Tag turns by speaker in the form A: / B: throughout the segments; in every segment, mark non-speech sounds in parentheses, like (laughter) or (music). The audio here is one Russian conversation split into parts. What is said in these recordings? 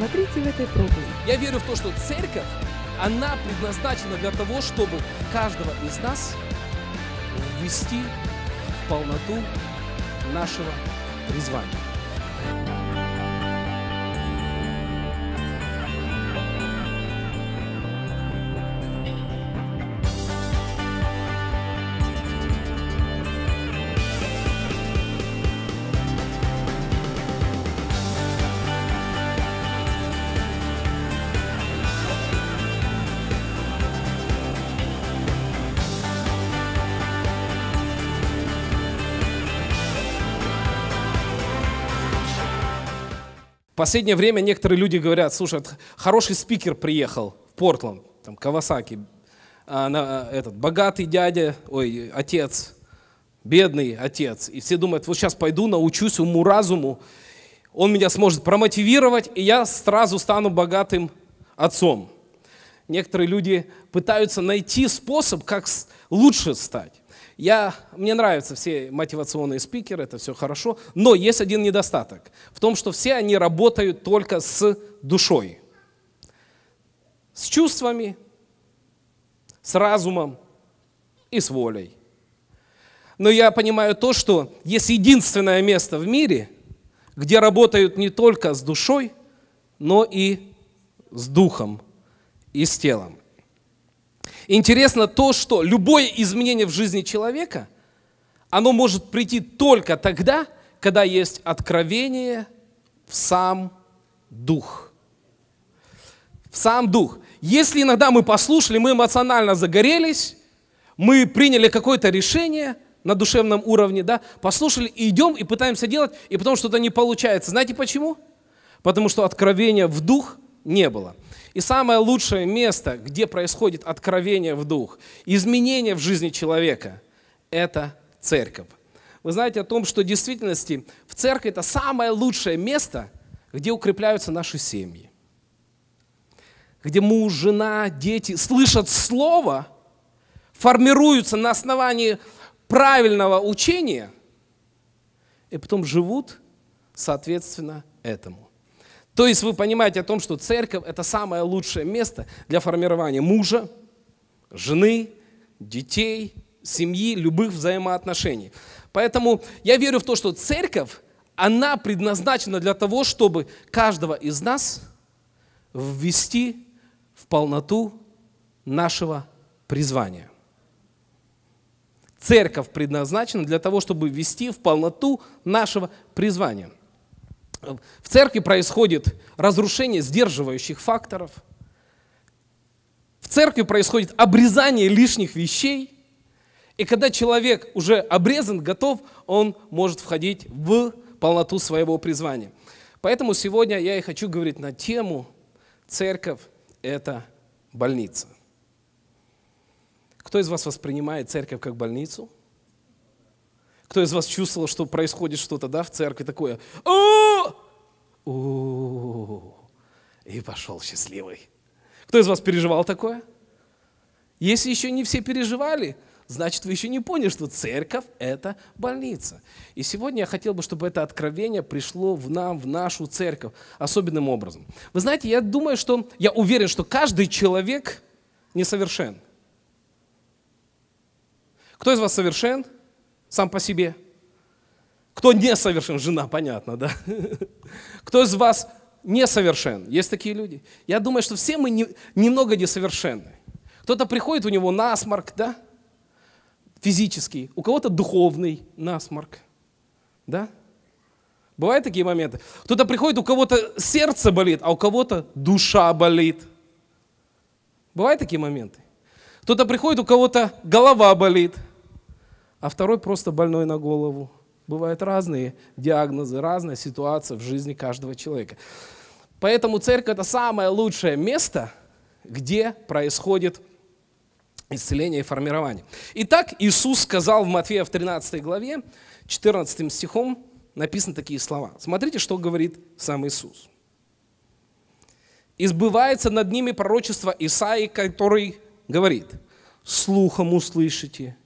A: Смотрите в этой проповеди. Я верю в то, что церковь, она предназначена для того, чтобы каждого из нас ввести в полноту нашего призвания. последнее время некоторые люди говорят, слушай, хороший спикер приехал в Портланд, там, Кавасаки, а, э, этот, богатый дядя, ой, отец, бедный отец. И все думают, вот сейчас пойду, научусь уму-разуму, он меня сможет промотивировать, и я сразу стану богатым отцом. Некоторые люди пытаются найти способ, как лучше стать. Я, мне нравятся все мотивационные спикеры, это все хорошо, но есть один недостаток. В том, что все они работают только с душой, с чувствами, с разумом и с волей. Но я понимаю то, что есть единственное место в мире, где работают не только с душой, но и с духом и с телом. Интересно то, что любое изменение в жизни человека, оно может прийти только тогда, когда есть откровение в сам дух. В сам дух. Если иногда мы послушали, мы эмоционально загорелись, мы приняли какое-то решение на душевном уровне, да, послушали и идем и пытаемся делать, и потом что-то не получается. Знаете почему? Потому что откровения в дух не было. И самое лучшее место, где происходит откровение в дух, изменение в жизни человека, это церковь. Вы знаете о том, что в действительности в церкви это самое лучшее место, где укрепляются наши семьи. Где муж, жена, дети слышат слово, формируются на основании правильного учения, и потом живут соответственно этому. То есть вы понимаете о том, что церковь – это самое лучшее место для формирования мужа, жены, детей, семьи, любых взаимоотношений. Поэтому я верю в то, что церковь, она предназначена для того, чтобы каждого из нас ввести в полноту нашего призвания. Церковь предназначена для того, чтобы ввести в полноту нашего призвания – в церкви происходит разрушение сдерживающих факторов, в церкви происходит обрезание лишних вещей, и когда человек уже обрезан, готов, он может входить в полноту своего призвания. Поэтому сегодня я и хочу говорить на тему «Церковь – это больница». Кто из вас воспринимает церковь как больницу? Кто из вас чувствовал, что происходит что-то да, в церкви такое? О, у и пошел счастливый. Кто из вас переживал такое? Если еще не все переживали, значит, вы еще не поняли, что церковь – это больница. И сегодня я хотел бы, чтобы это откровение пришло в нам, в нашу церковь, особенным образом. Вы знаете, я думаю, что, я уверен, что каждый человек несовершен. Кто из вас совершен сам по себе? – кто несовершен? Жена, понятно, да? (laughs) Кто из вас несовершен? Есть такие люди. Я думаю, что все мы не, немного несовершенны. Кто-то приходит, у него насморк, да? Физический. У кого-то духовный насморк, да? Бывают такие моменты. Кто-то приходит, у кого-то сердце болит, а у кого-то душа болит. Бывают такие моменты. Кто-то приходит, у кого-то голова болит, а второй просто больной на голову. Бывают разные диагнозы, разная ситуация в жизни каждого человека. Поэтому церковь – это самое лучшее место, где происходит исцеление и формирование. Итак, Иисус сказал в Матфея в 13 главе, 14 стихом, написаны такие слова. Смотрите, что говорит сам Иисус. «Избывается над ними пророчество Исаи, который говорит, «Слухом услышите,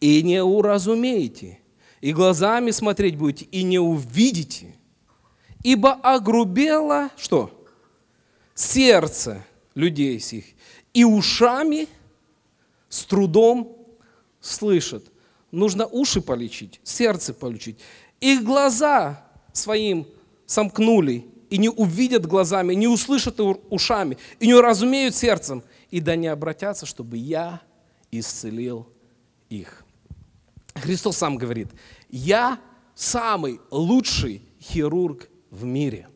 A: и не уразумеете, и глазами смотреть будете, и не увидите. Ибо огрубело, что? Сердце людей сих, и ушами с трудом слышат. Нужно уши полечить, сердце полечить. Их глаза своим сомкнули, и не увидят глазами, не услышат ушами, и не разумеют сердцем, и да не обратятся, чтобы я исцелил их. Христос сам говорит, я самый лучший хирург в мире.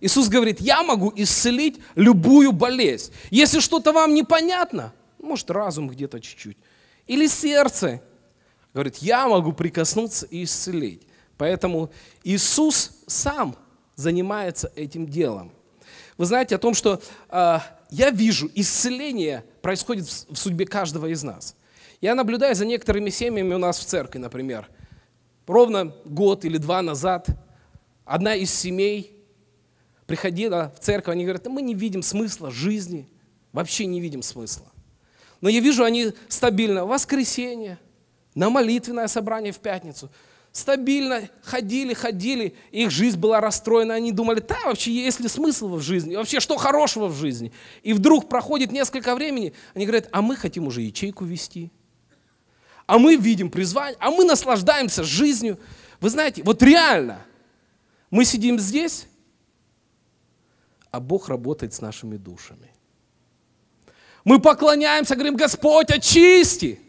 A: Иисус говорит, я могу исцелить любую болезнь. Если что-то вам непонятно, может разум где-то чуть-чуть, или сердце, говорит, я могу прикоснуться и исцелить. Поэтому Иисус сам занимается этим делом. Вы знаете о том, что э, я вижу, исцеление происходит в, в судьбе каждого из нас. Я наблюдаю за некоторыми семьями у нас в церкви, например. Ровно год или два назад одна из семей приходила в церковь, они говорят, мы не видим смысла жизни, вообще не видим смысла. Но я вижу, они стабильно в воскресенье, на молитвенное собрание в пятницу. Стабильно ходили, ходили, их жизнь была расстроена, они думали, да, вообще есть ли смысл в жизни, вообще что хорошего в жизни. И вдруг проходит несколько времени, они говорят, а мы хотим уже ячейку вести, а мы видим призвание, а мы наслаждаемся жизнью. Вы знаете, вот реально, мы сидим здесь, а Бог работает с нашими душами. Мы поклоняемся, говорим, Господь, очисти.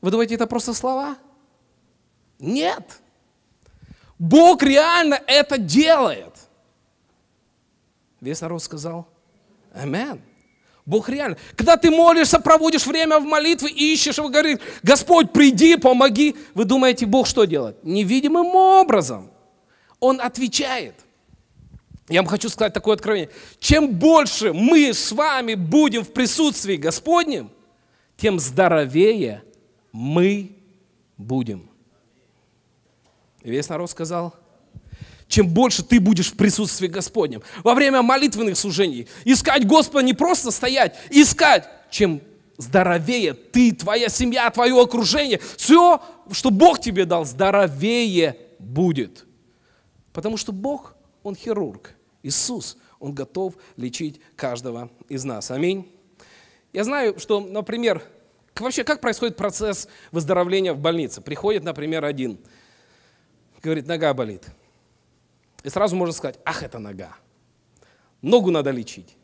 A: Вы думаете, это просто слова? Нет. Бог реально это делает. Весь народ сказал, Аминь. Бог реально. Когда ты молишься, проводишь время в молитве, ищешь его, говорит, Господь, приди, помоги. Вы думаете, Бог что делает? Невидимым образом. Он отвечает. Я вам хочу сказать такое откровение. Чем больше мы с вами будем в присутствии Господнем, тем здоровее мы будем. И весь народ сказал – чем больше ты будешь в присутствии Господнем. Во время молитвенных служений искать Господа не просто стоять, искать, чем здоровее ты, твоя семья, твое окружение, все, что Бог тебе дал, здоровее будет. Потому что Бог, Он хирург. Иисус, Он готов лечить каждого из нас. Аминь. Я знаю, что, например, вообще как происходит процесс выздоровления в больнице? Приходит, например, один, говорит, нога болит. И сразу можно сказать, ах, это нога. Ногу надо лечить.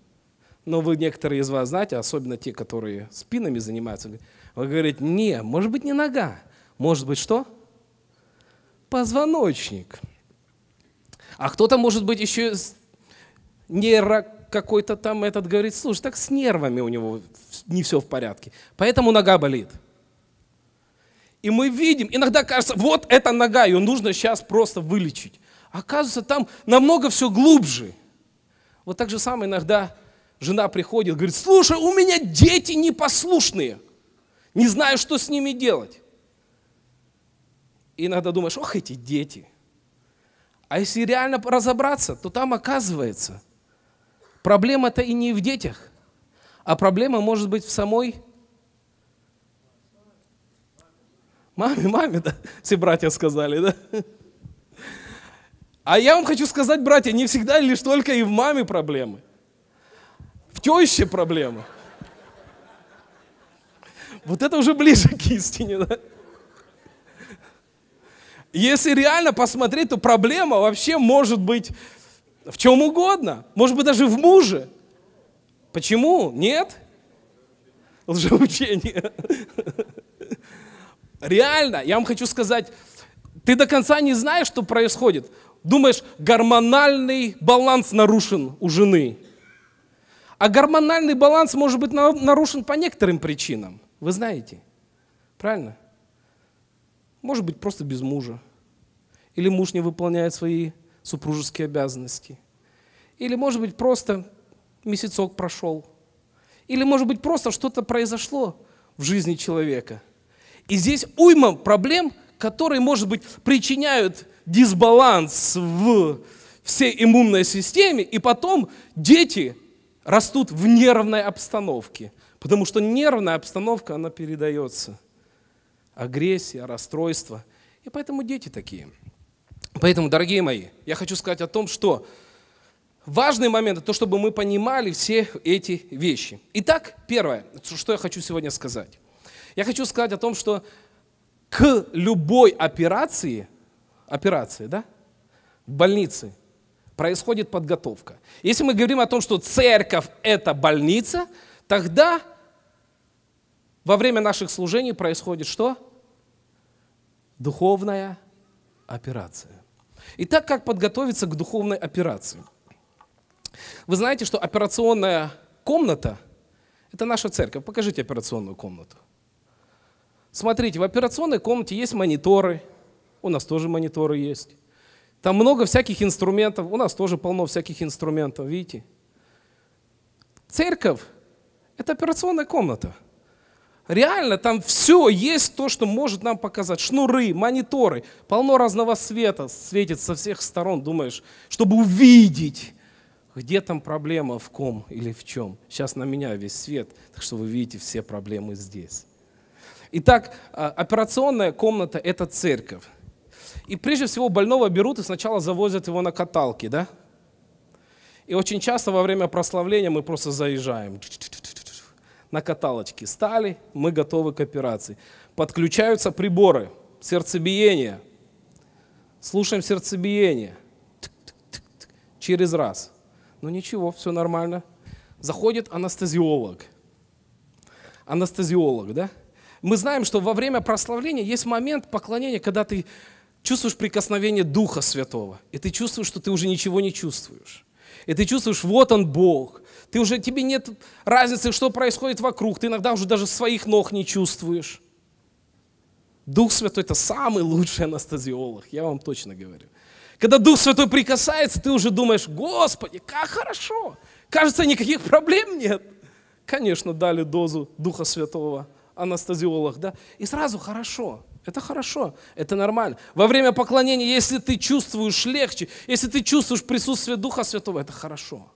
A: Но вы некоторые из вас знаете, особенно те, которые спинами занимаются, вы говорите, не, может быть не нога, может быть что? Позвоночник. А кто-то, может быть, еще нейро какой-то там этот говорит, слушай, так с нервами у него не все в порядке. Поэтому нога болит. И мы видим, иногда кажется, вот эта нога, ее нужно сейчас просто вылечить. Оказывается, там намного все глубже. Вот так же самое иногда жена приходит, говорит, слушай, у меня дети непослушные, не знаю, что с ними делать. И иногда думаешь, ох, эти дети. А если реально разобраться, то там оказывается, проблема-то и не в детях, а проблема может быть в самой маме, маме, да, все братья сказали, да. А я вам хочу сказать, братья, не всегда лишь только и в маме проблемы. В теще проблемы. Вот это уже ближе к истине, да? Если реально посмотреть, то проблема вообще может быть в чем угодно. Может быть, даже в муже. Почему? Нет? Лжеучение. Реально, я вам хочу сказать, ты до конца не знаешь, что происходит. Думаешь, гормональный баланс нарушен у жены. А гормональный баланс может быть нарушен по некоторым причинам. Вы знаете, правильно? Может быть, просто без мужа. Или муж не выполняет свои супружеские обязанности. Или, может быть, просто месяцок прошел. Или, может быть, просто что-то произошло в жизни человека. И здесь уйма проблем, которые, может быть, причиняют дисбаланс в всей иммунной системе, и потом дети растут в нервной обстановке, потому что нервная обстановка, она передается. Агрессия, расстройство. И поэтому дети такие. Поэтому, дорогие мои, я хочу сказать о том, что важный момент – это то, чтобы мы понимали все эти вещи. Итак, первое, что я хочу сегодня сказать. Я хочу сказать о том, что к любой операции операции, да? В больнице происходит подготовка. Если мы говорим о том, что церковь – это больница, тогда во время наших служений происходит что? Духовная операция. И так как подготовиться к духовной операции? Вы знаете, что операционная комната – это наша церковь. Покажите операционную комнату. Смотрите, в операционной комнате есть мониторы – у нас тоже мониторы есть. Там много всяких инструментов, у нас тоже полно всяких инструментов, видите. Церковь – это операционная комната. Реально, там все есть то, что может нам показать. Шнуры, мониторы, полно разного света светит со всех сторон, думаешь, чтобы увидеть, где там проблема, в ком или в чем. Сейчас на меня весь свет, так что вы видите все проблемы здесь. Итак, а, операционная комната – это церковь. И прежде всего больного берут и сначала завозят его на каталке, да? И очень часто во время прославления мы просто заезжаем на каталочке. Стали, мы готовы к операции. Подключаются приборы, сердцебиение. Слушаем сердцебиение. Через раз. Ну ничего, все нормально. Заходит анестезиолог. Анестезиолог, да? Мы знаем, что во время прославления есть момент поклонения, когда ты чувствуешь прикосновение Духа Святого, и ты чувствуешь, что ты уже ничего не чувствуешь. И ты чувствуешь, вот он Бог. Ты уже, тебе нет разницы, что происходит вокруг. Ты иногда уже даже своих ног не чувствуешь. Дух Святой – это самый лучший анестезиолог, я вам точно говорю. Когда Дух Святой прикасается, ты уже думаешь, Господи, как хорошо. Кажется, никаких проблем нет. Конечно, дали дозу Духа Святого анестезиолог, да? И сразу хорошо. Это хорошо, это нормально. Во время поклонения, если ты чувствуешь легче, если ты чувствуешь присутствие Духа Святого, это хорошо.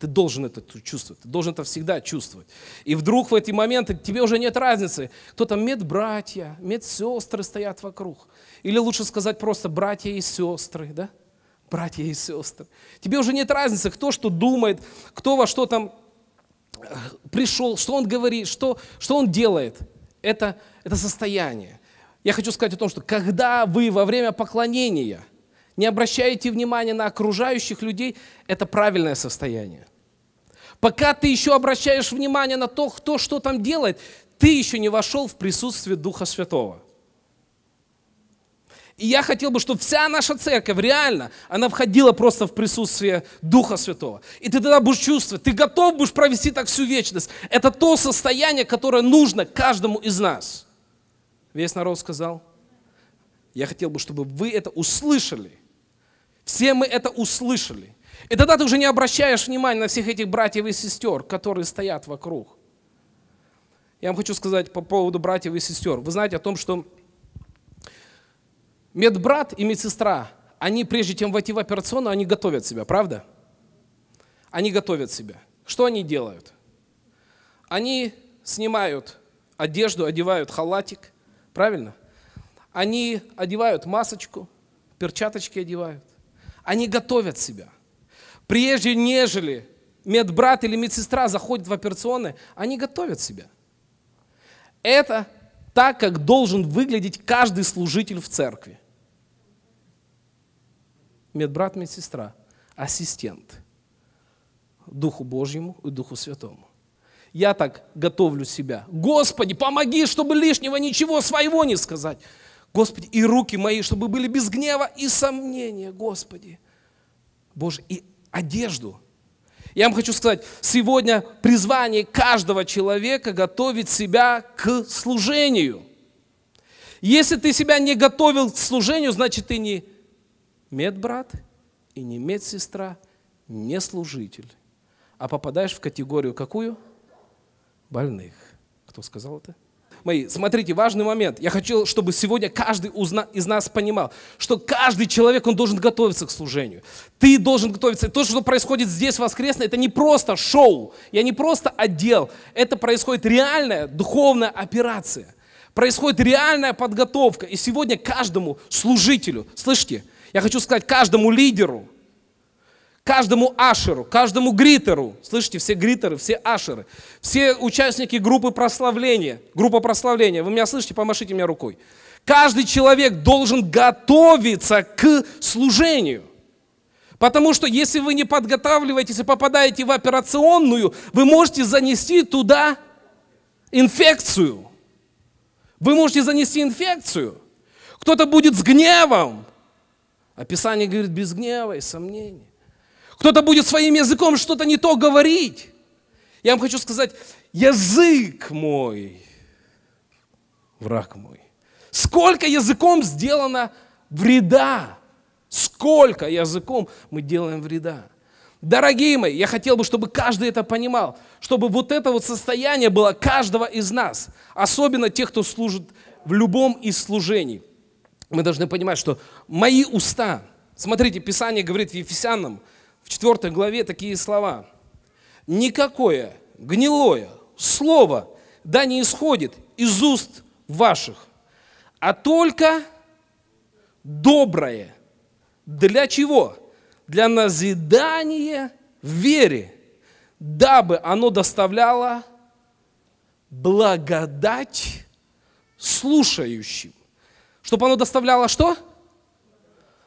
A: Ты должен это чувствовать, ты должен это всегда чувствовать. И вдруг в эти моменты тебе уже нет разницы, кто там медбратья, медсестры стоят вокруг. Или лучше сказать просто братья и сестры, да? Братья и сестры. Тебе уже нет разницы, кто что думает, кто во что там э, пришел, что он говорит, что, что он делает. Это, это состояние. Я хочу сказать о том, что когда вы во время поклонения не обращаете внимания на окружающих людей, это правильное состояние. Пока ты еще обращаешь внимание на то, кто что там делает, ты еще не вошел в присутствие Духа Святого. И я хотел бы, чтобы вся наша церковь реально, она входила просто в присутствие Духа Святого. И ты тогда будешь чувствовать, ты готов будешь провести так всю вечность. Это то состояние, которое нужно каждому из нас. Весь народ сказал. Я хотел бы, чтобы вы это услышали. Все мы это услышали. И тогда ты уже не обращаешь внимания на всех этих братьев и сестер, которые стоят вокруг. Я вам хочу сказать по поводу братьев и сестер. Вы знаете о том, что медбрат и медсестра, они прежде чем войти в операционную, они готовят себя, правда? Они готовят себя. Что они делают? Они снимают одежду, одевают халатик, Правильно? Они одевают масочку, перчаточки одевают. Они готовят себя. Прежде нежели медбрат или медсестра заходит в операционные, они готовят себя. Это так, как должен выглядеть каждый служитель в церкви. Медбрат, медсестра, ассистент Духу Божьему и Духу Святому я так готовлю себя. Господи, помоги, чтобы лишнего ничего своего не сказать. Господи, и руки мои, чтобы были без гнева и сомнения, Господи. Боже, и одежду. Я вам хочу сказать, сегодня призвание каждого человека готовить себя к служению. Если ты себя не готовил к служению, значит ты не медбрат и не медсестра, не служитель, а попадаешь в категорию какую? больных. Кто сказал это? Мои, смотрите, важный момент. Я хочу, чтобы сегодня каждый из нас понимал, что каждый человек, он должен готовиться к служению. Ты должен готовиться. то, что происходит здесь воскресно, это не просто шоу, я не просто отдел. Это происходит реальная духовная операция. Происходит реальная подготовка. И сегодня каждому служителю, слышите, я хочу сказать каждому лидеру – каждому ашеру, каждому гритеру, слышите, все гритеры, все ашеры, все участники группы прославления, группа прославления, вы меня слышите, помашите меня рукой. Каждый человек должен готовиться к служению. Потому что если вы не подготавливаетесь и попадаете в операционную, вы можете занести туда инфекцию. Вы можете занести инфекцию. Кто-то будет с гневом. Описание говорит, без гнева и сомнений. Кто-то будет своим языком что-то не то говорить. Я вам хочу сказать, язык мой, враг мой. Сколько языком сделано вреда. Сколько языком мы делаем вреда. Дорогие мои, я хотел бы, чтобы каждый это понимал, чтобы вот это вот состояние было каждого из нас, особенно тех, кто служит в любом из служений. Мы должны понимать, что мои уста, смотрите, Писание говорит в Ефесянам, в 4 главе такие слова. «Никакое гнилое слово да не исходит из уст ваших, а только доброе». Для чего? Для назидания в вере, дабы оно доставляло благодать слушающим. Чтобы оно доставляло что?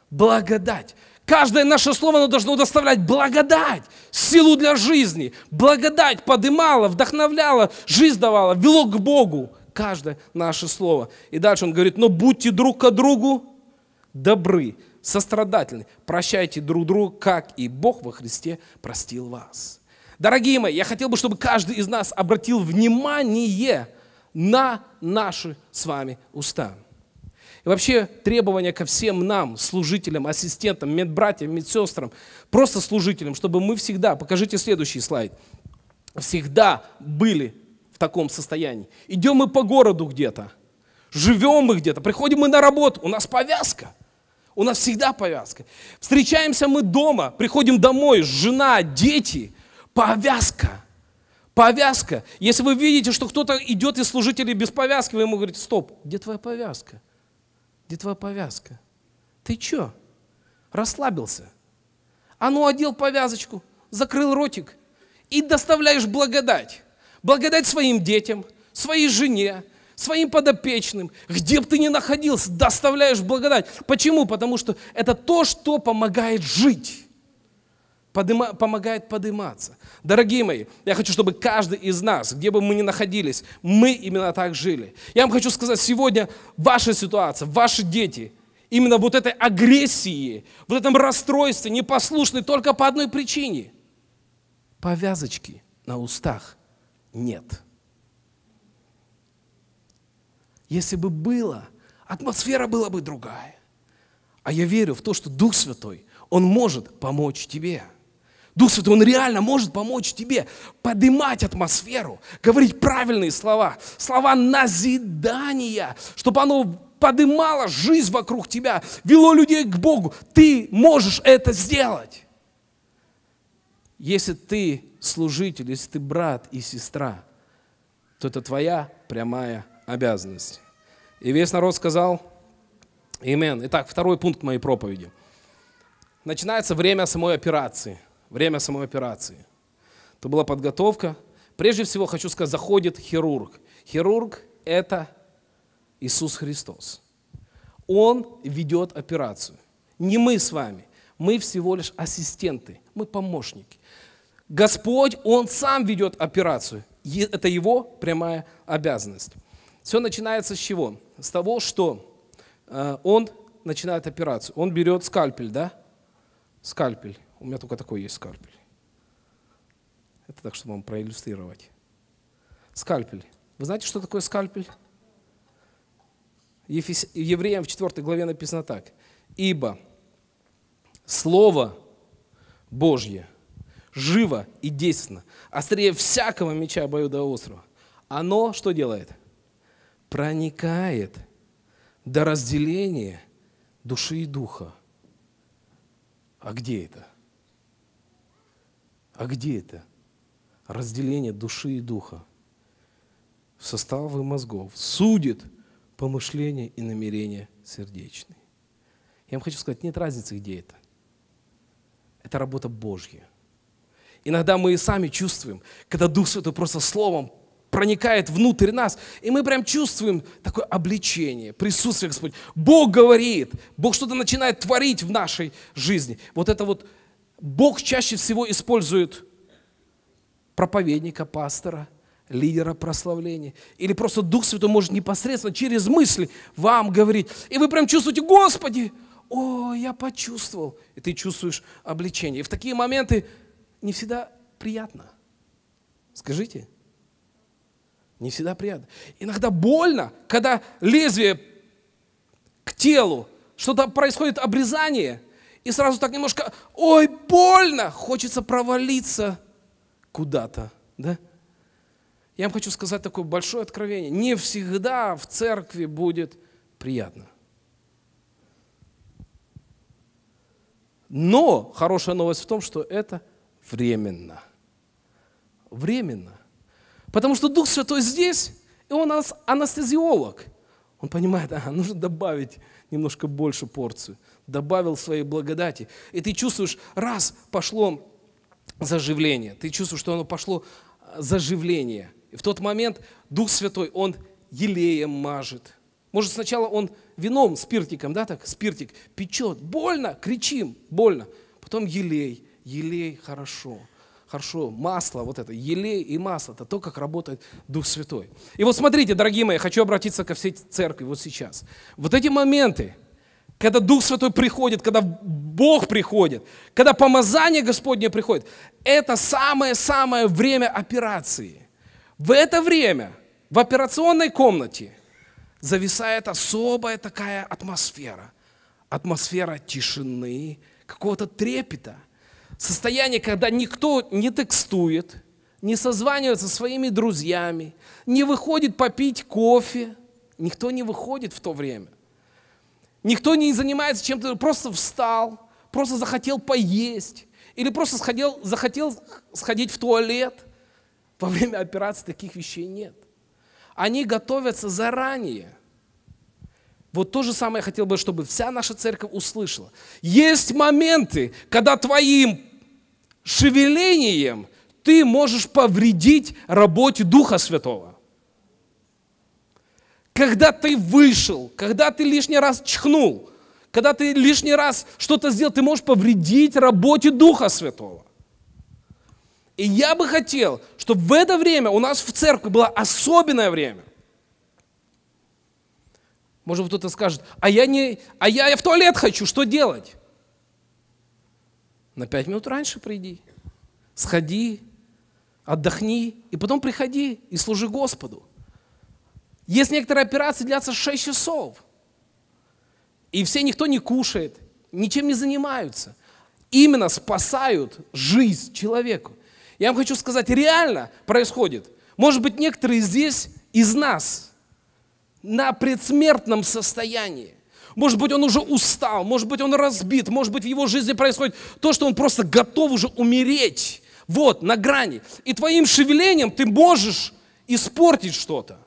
A: Благодать. Каждое наше слово, оно должно доставлять благодать, силу для жизни. Благодать подымала, вдохновляла, жизнь давала, вело к Богу. Каждое наше слово. И дальше он говорит, но будьте друг к другу добры, сострадательны, прощайте друг другу, как и Бог во Христе простил вас. Дорогие мои, я хотел бы, чтобы каждый из нас обратил внимание на наши с вами уста вообще требование ко всем нам, служителям, ассистентам, медбратьям, медсестрам, просто служителям, чтобы мы всегда, покажите следующий слайд, всегда были в таком состоянии. Идем мы по городу где-то, живем мы где-то, приходим мы на работу, у нас повязка. У нас всегда повязка. Встречаемся мы дома, приходим домой, жена, дети, повязка. Повязка. Если вы видите, что кто-то идет из служителей без повязки, вы ему говорите, стоп, где твоя повязка? Где твоя повязка? Ты чё? Расслабился. А ну, одел повязочку, закрыл ротик и доставляешь благодать. Благодать своим детям, своей жене, своим подопечным, где бы ты ни находился, доставляешь благодать. Почему? Потому что это то, что помогает жить подыма, помогает подниматься. Дорогие мои, я хочу, чтобы каждый из нас, где бы мы ни находились, мы именно так жили. Я вам хочу сказать, сегодня ваша ситуация, ваши дети, именно вот этой агрессии, вот этом расстройстве, непослушны только по одной причине. Повязочки на устах нет. Если бы было, атмосфера была бы другая. А я верю в то, что Дух Святой, Он может помочь тебе – Дух Святой, Он реально может помочь тебе поднимать атмосферу, говорить правильные слова, слова назидания, чтобы оно подымало жизнь вокруг тебя, вело людей к Богу. Ты можешь это сделать. Если ты служитель, если ты брат и сестра, то это твоя прямая обязанность. И весь народ сказал, Имен. Итак, второй пункт моей проповеди. Начинается время самой операции – время самой операции. Это была подготовка. Прежде всего, хочу сказать, заходит хирург. Хирург – это Иисус Христос. Он ведет операцию. Не мы с вами. Мы всего лишь ассистенты, мы помощники. Господь, Он сам ведет операцию. Это Его прямая обязанность. Все начинается с чего? С того, что э, Он начинает операцию. Он берет скальпель, да? Скальпель. У меня только такой есть скальпель. Это так, чтобы вам проиллюстрировать. Скальпель. Вы знаете, что такое скальпель? Ефес... Евреям в 4 главе написано так. «Ибо Слово Божье живо и действенно, острее всякого меча бою до острова. Оно что делает? Проникает до разделения души и духа. А где это? А где это? Разделение души и духа, в составы мозгов. Судит помышления и намерения сердечные. Я вам хочу сказать, нет разницы, где это. Это работа Божья. Иногда мы и сами чувствуем, когда Дух Святой просто словом проникает внутрь нас, и мы прям чувствуем такое обличение, присутствие Господь. Бог говорит, Бог что-то начинает творить в нашей жизни. Вот это вот Бог чаще всего использует проповедника, пастора, лидера прославления. Или просто Дух Святой может непосредственно через мысли вам говорить. И вы прям чувствуете, Господи, о, я почувствовал. И ты чувствуешь обличение. И в такие моменты не всегда приятно. Скажите, не всегда приятно. Иногда больно, когда лезвие к телу, что-то происходит обрезание – и сразу так немножко, ой, больно, хочется провалиться куда-то, да? Я вам хочу сказать такое большое откровение. Не всегда в церкви будет приятно. Но хорошая новость в том, что это временно. Временно. Потому что Дух Святой здесь, и Он анестезиолог – он понимает, ага, нужно добавить немножко больше порцию. Добавил своей благодати. И ты чувствуешь, раз пошло заживление, ты чувствуешь, что оно пошло а, заживление. И в тот момент Дух Святой, Он елеем мажет. Может, сначала Он вином, спиртиком, да, так, спиртик, печет. Больно, кричим, больно. Потом елей, елей, хорошо. Хорошо хорошо, масло, вот это, елей и масло, это то, как работает Дух Святой. И вот смотрите, дорогие мои, хочу обратиться ко всей церкви вот сейчас. Вот эти моменты, когда Дух Святой приходит, когда Бог приходит, когда помазание Господне приходит, это самое-самое время операции. В это время в операционной комнате зависает особая такая атмосфера. Атмосфера тишины, какого-то трепета – состояние, когда никто не текстует, не созванивается со своими друзьями, не выходит попить кофе. Никто не выходит в то время. Никто не занимается чем-то, просто встал, просто захотел поесть или просто сходил, захотел сходить в туалет. Во время операции таких вещей нет. Они готовятся заранее. Вот то же самое я хотел бы, чтобы вся наша церковь услышала. Есть моменты, когда твоим шевелением ты можешь повредить работе Духа Святого. Когда ты вышел, когда ты лишний раз чихнул, когда ты лишний раз что-то сделал, ты можешь повредить работе Духа Святого. И я бы хотел, чтобы в это время у нас в церкви было особенное время. Может, кто-то скажет, а я, не, а я в туалет хочу, что делать? На пять минут раньше приди, сходи, отдохни, и потом приходи и служи Господу. Есть некоторые операции, длятся 6 часов. И все никто не кушает, ничем не занимаются. Именно спасают жизнь человеку. Я вам хочу сказать, реально происходит. Может быть, некоторые здесь из нас на предсмертном состоянии. Может быть, он уже устал, может быть, он разбит, может быть, в его жизни происходит то, что он просто готов уже умереть. Вот, на грани. И твоим шевелением ты можешь испортить что-то.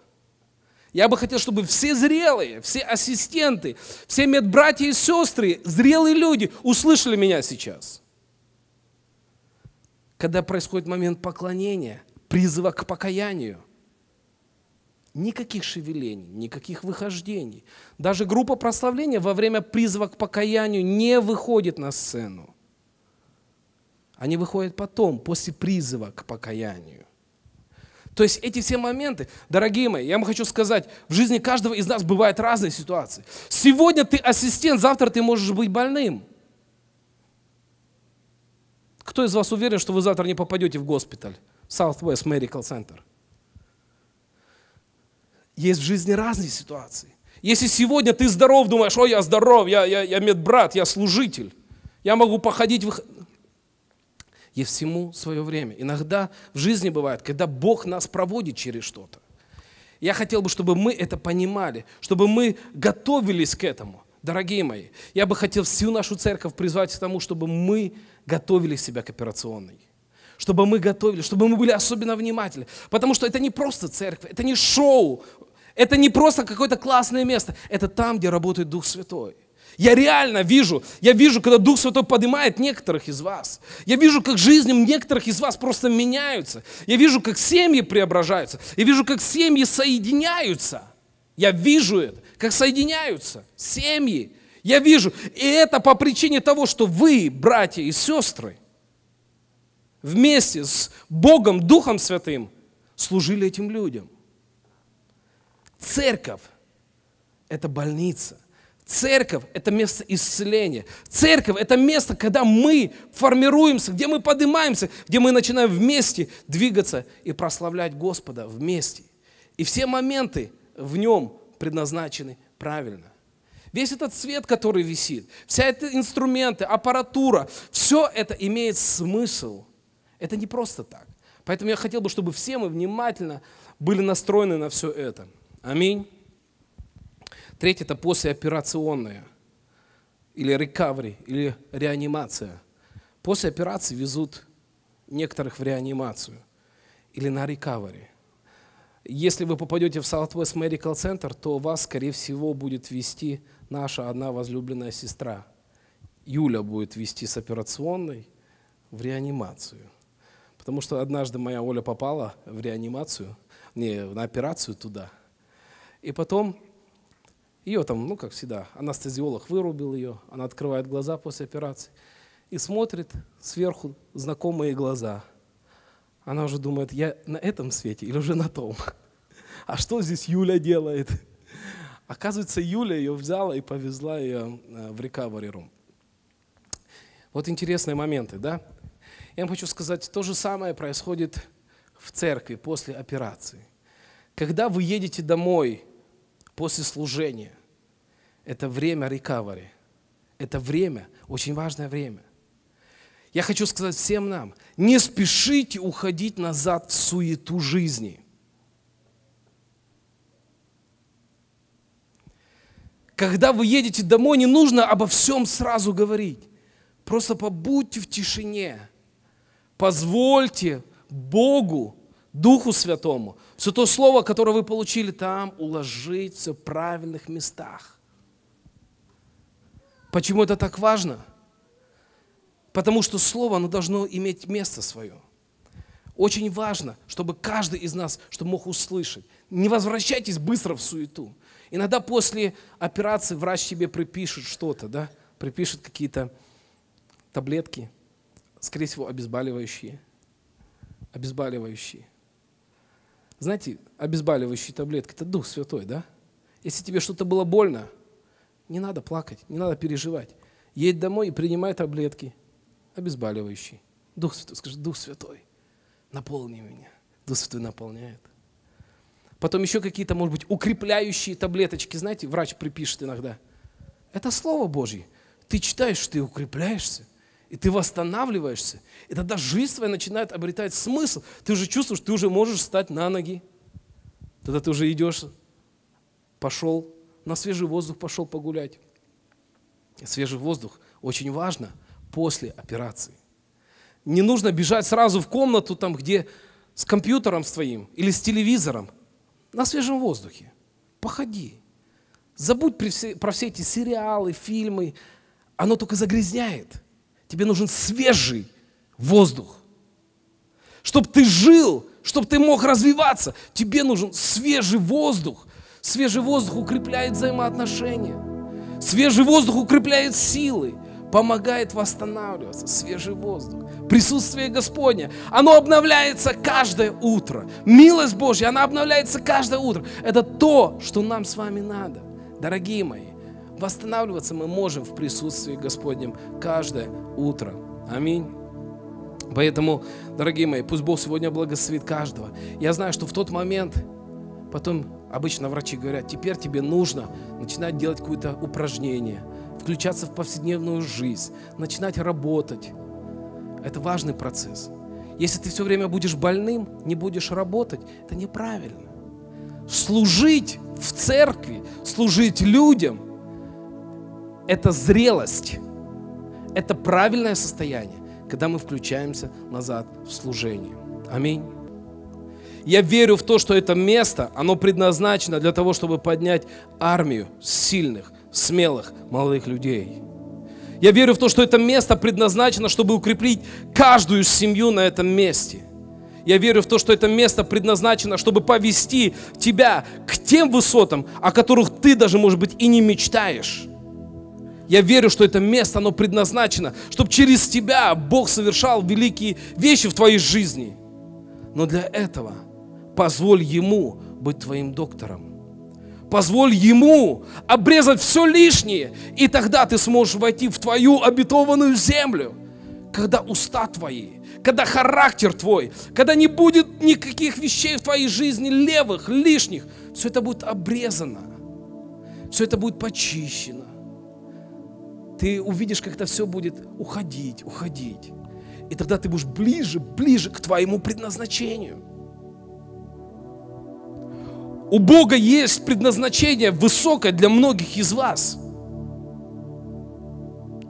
A: Я бы хотел, чтобы все зрелые, все ассистенты, все медбратья и сестры, зрелые люди услышали меня сейчас. Когда происходит момент поклонения, призыва к покаянию – Никаких шевелений, никаких выхождений. Даже группа прославления во время призва к покаянию не выходит на сцену. Они выходят потом, после призыва к покаянию. То есть эти все моменты, дорогие мои, я вам хочу сказать, в жизни каждого из нас бывают разные ситуации. Сегодня ты ассистент, завтра ты можешь быть больным. Кто из вас уверен, что вы завтра не попадете в госпиталь? Southwest Medical Center – есть в жизни разные ситуации. Если сегодня ты здоров, думаешь, ой, я здоров, я, я, я медбрат, я служитель, я могу походить... В... Есть всему свое время. Иногда в жизни бывает, когда Бог нас проводит через что-то. Я хотел бы, чтобы мы это понимали, чтобы мы готовились к этому. Дорогие мои, я бы хотел всю нашу церковь призвать к тому, чтобы мы готовили себя к операционной чтобы мы готовили, чтобы мы были особенно внимательны. Потому что это не просто церковь, это не шоу, это не просто какое-то классное место, это там, где работает Дух Святой. Я реально вижу, я вижу, когда Дух Святой поднимает некоторых из вас. Я вижу, как жизни некоторых из вас просто меняются. Я вижу, как семьи преображаются. Я вижу, как семьи соединяются. Я вижу это, как соединяются семьи. Я вижу, и это по причине того, что вы, братья и сестры, вместе с Богом, Духом Святым служили этим людям. Церковь – это больница. Церковь – это место исцеления. Церковь – это место, когда мы формируемся, где мы поднимаемся, где мы начинаем вместе двигаться и прославлять Господа вместе. И все моменты в нем предназначены правильно. Весь этот свет, который висит, вся эта инструменты, аппаратура, все это имеет смысл – это не просто так. Поэтому я хотел бы, чтобы все мы внимательно были настроены на все это. Аминь. Третье – это послеоперационное, или рекавери, или реанимация. После операции везут некоторых в реанимацию или на рекавери. Если вы попадете в Southwest Medical Center, то вас, скорее всего, будет вести наша одна возлюбленная сестра. Юля будет вести с операционной в реанимацию. Потому что однажды моя Оля попала в реанимацию, не, на операцию туда. И потом ее там, ну, как всегда, анестезиолог вырубил ее, она открывает глаза после операции и смотрит сверху знакомые глаза. Она уже думает, я на этом свете или уже на том? А что здесь Юля делает? Оказывается, Юля ее взяла и повезла ее э, в рекавери рум. Вот интересные моменты, да? Я вам хочу сказать, то же самое происходит в церкви после операции. Когда вы едете домой после служения, это время рекавери. Это время, очень важное время. Я хочу сказать всем нам, не спешите уходить назад в суету жизни. Когда вы едете домой, не нужно обо всем сразу говорить. Просто побудьте в тишине – Позвольте Богу, Духу Святому, все то слово, которое вы получили там, уложить все в правильных местах. Почему это так важно? Потому что слово, оно должно иметь место свое. Очень важно, чтобы каждый из нас, чтобы мог услышать. Не возвращайтесь быстро в суету. Иногда после операции врач тебе припишет что-то, да? Припишет какие-то таблетки – скорее всего, обезболивающие. Обезболивающие. Знаете, обезболивающие таблетки – это Дух Святой, да? Если тебе что-то было больно, не надо плакать, не надо переживать. Едь домой и принимай таблетки обезболивающие. Дух Святой, скажи, Дух Святой, наполни меня. Дух Святой наполняет. Потом еще какие-то, может быть, укрепляющие таблеточки, знаете, врач припишет иногда. Это Слово Божье. Ты читаешь, ты укрепляешься и ты восстанавливаешься, и тогда жизнь твоя начинает обретать смысл. Ты уже чувствуешь, ты уже можешь встать на ноги. Тогда ты уже идешь, пошел, на свежий воздух пошел погулять. Свежий воздух очень важно после операции. Не нужно бежать сразу в комнату, там, где с компьютером своим или с телевизором. На свежем воздухе. Походи. Забудь про все, эти сериалы, фильмы. Оно только загрязняет. Тебе нужен свежий воздух. Чтобы ты жил, чтобы ты мог развиваться, тебе нужен свежий воздух. Свежий воздух укрепляет взаимоотношения. Свежий воздух укрепляет силы, помогает восстанавливаться. Свежий воздух. Присутствие Господня. Оно обновляется каждое утро. Милость Божья, она обновляется каждое утро. Это то, что нам с вами надо. Дорогие мои, восстанавливаться мы можем в присутствии Господнем каждое утро. Аминь. Поэтому, дорогие мои, пусть Бог сегодня благословит каждого. Я знаю, что в тот момент, потом обычно врачи говорят, теперь тебе нужно начинать делать какое-то упражнение, включаться в повседневную жизнь, начинать работать. Это важный процесс. Если ты все время будешь больным, не будешь работать, это неправильно. Служить в церкви, служить людям – это зрелость. Это правильное состояние, когда мы включаемся назад в служение. Аминь. Я верю в то, что это место, оно предназначено для того, чтобы поднять армию сильных, смелых, молодых людей. Я верю в то, что это место предназначено, чтобы укрепить каждую семью на этом месте – я верю в то, что это место предназначено, чтобы повести тебя к тем высотам, о которых ты даже, может быть, и не мечтаешь. Я верю, что это место, оно предназначено, чтобы через тебя Бог совершал великие вещи в твоей жизни. Но для этого позволь Ему быть твоим доктором. Позволь Ему обрезать все лишнее, и тогда ты сможешь войти в твою обетованную землю, когда уста твои – когда характер твой, когда не будет никаких вещей в твоей жизни левых, лишних, все это будет обрезано, все это будет почищено, ты увидишь, как это все будет уходить, уходить. И тогда ты будешь ближе, ближе к твоему предназначению. У Бога есть предназначение высокое для многих из вас.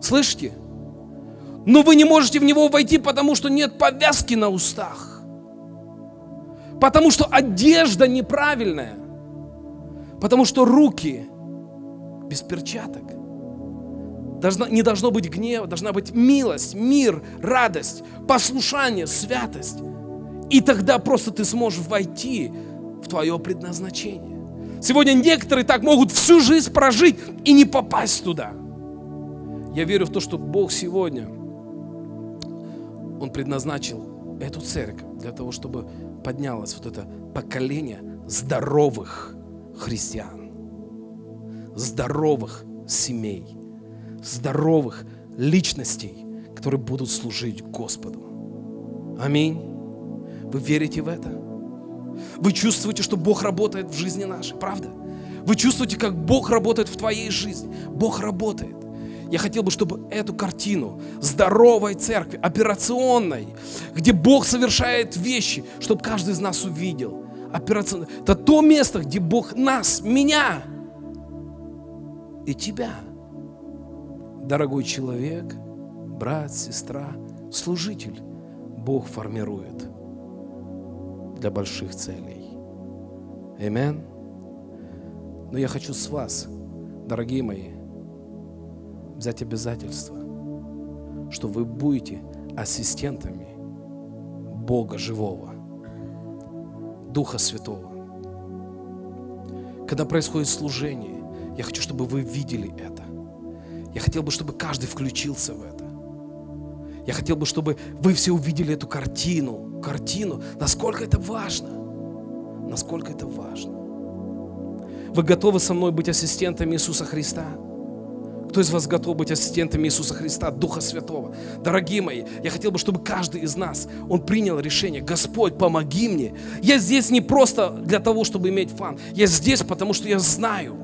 A: Слышите? Но вы не можете в него войти, потому что нет повязки на устах. Потому что одежда неправильная. Потому что руки без перчаток должно, не должно быть гнева, должна быть милость, мир, радость, послушание, святость. И тогда просто ты сможешь войти в твое предназначение. Сегодня некоторые так могут всю жизнь прожить и не попасть туда. Я верю в то, что Бог сегодня, Он предназначил эту церковь для того, чтобы поднялось вот это поколение здоровых христиан, здоровых семей – здоровых личностей, которые будут служить Господу. Аминь. Вы верите в это? Вы чувствуете, что Бог работает в жизни нашей, правда? Вы чувствуете, как Бог работает в твоей жизни. Бог работает. Я хотел бы, чтобы эту картину здоровой церкви, операционной, где Бог совершает вещи, чтобы каждый из нас увидел. Операционной. Это то место, где Бог нас, меня и тебя – дорогой человек, брат, сестра, служитель Бог формирует для больших целей. Амин. Но я хочу с вас, дорогие мои, взять обязательство, что вы будете ассистентами Бога живого, Духа Святого. Когда происходит служение, я хочу, чтобы вы видели это. Я хотел бы, чтобы каждый включился в это. Я хотел бы, чтобы вы все увидели эту картину, картину, насколько это важно, насколько это важно. Вы готовы со мной быть ассистентами Иисуса Христа? Кто из вас готов быть ассистентами Иисуса Христа, Духа Святого? Дорогие мои, я хотел бы, чтобы каждый из нас, он принял решение, Господь, помоги мне. Я здесь не просто для того, чтобы иметь фан. Я здесь, потому что я знаю.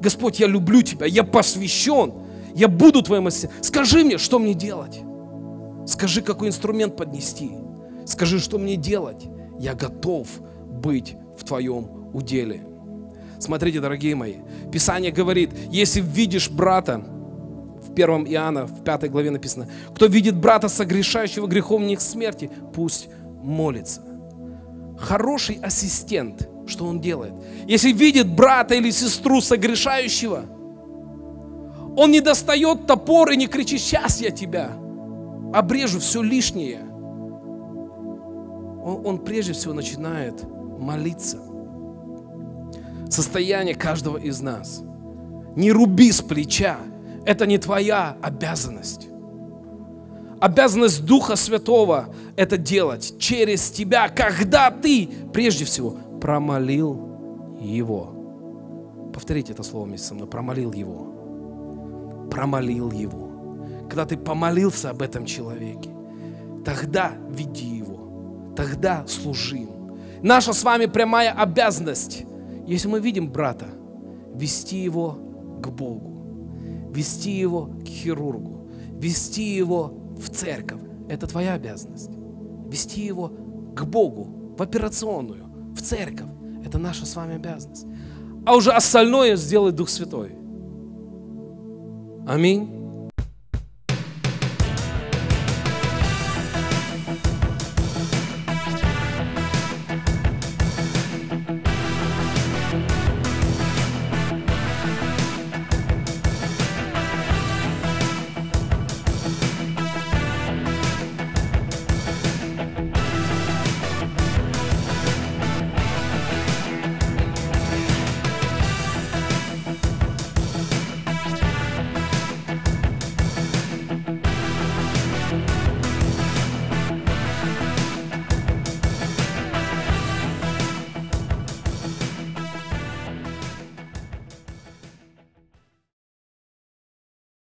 A: Господь, я люблю Тебя, я посвящен. Я буду твоим ассистентом. Скажи мне, что мне делать. Скажи, какой инструмент поднести. Скажи, что мне делать. Я готов быть в твоем уделе. Смотрите, дорогие мои, Писание говорит, если видишь брата, в 1 Иоанна, в 5 главе написано, кто видит брата, согрешающего грехом них смерти, пусть молится. Хороший ассистент, что он делает? Если видит брата или сестру согрешающего – он не достает топор и не кричит, сейчас я тебя обрежу все лишнее. Он, он прежде всего начинает молиться. Состояние каждого из нас. Не руби с плеча. Это не твоя обязанность. Обязанность Духа Святого это делать через тебя, когда ты прежде всего промолил Его. Повторите это слово вместе со мной. Промолил Его промолил его, когда ты помолился об этом человеке, тогда веди его, тогда служи ему. Наша с вами прямая обязанность, если мы видим брата, вести его к Богу, вести его к хирургу, вести его в церковь. Это твоя обязанность. Вести его к Богу, в операционную, в церковь. Это наша с вами обязанность. А уже остальное сделает Дух Святой. mean.